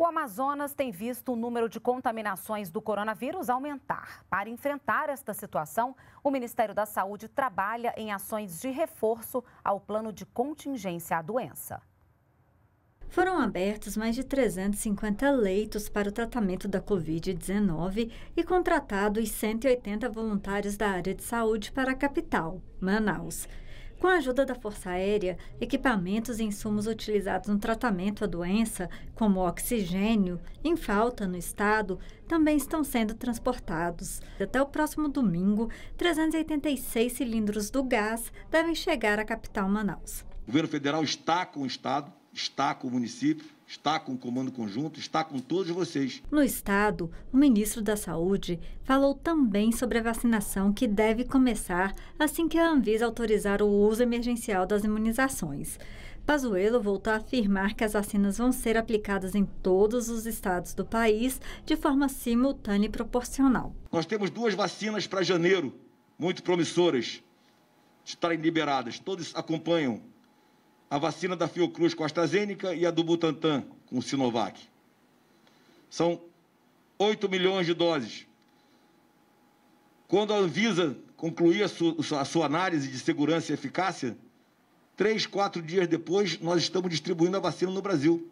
O Amazonas tem visto o número de contaminações do coronavírus aumentar. Para enfrentar esta situação, o Ministério da Saúde trabalha em ações de reforço ao plano de contingência à doença. Foram abertos mais de 350 leitos para o tratamento da Covid-19 e contratados 180 voluntários da área de saúde para a capital, Manaus. Com a ajuda da Força Aérea, equipamentos e insumos utilizados no tratamento à doença, como oxigênio, em falta no estado, também estão sendo transportados. Até o próximo domingo, 386 cilindros do gás devem chegar à capital Manaus. O governo federal está com o Estado, está com o município, está com o comando conjunto, está com todos vocês. No estado, o ministro da Saúde falou também sobre a vacinação que deve começar assim que a Anvisa autorizar o uso emergencial das imunizações. Pazuello voltou a afirmar que as vacinas vão ser aplicadas em todos os estados do país de forma simultânea e proporcional. Nós temos duas vacinas para janeiro, muito promissoras, estarem liberadas. Todos acompanham a vacina da Fiocruz com a AstraZeneca e a do Butantan com o Sinovac. São 8 milhões de doses. Quando a Anvisa concluir a sua, a sua análise de segurança e eficácia, três, quatro dias depois, nós estamos distribuindo a vacina no Brasil.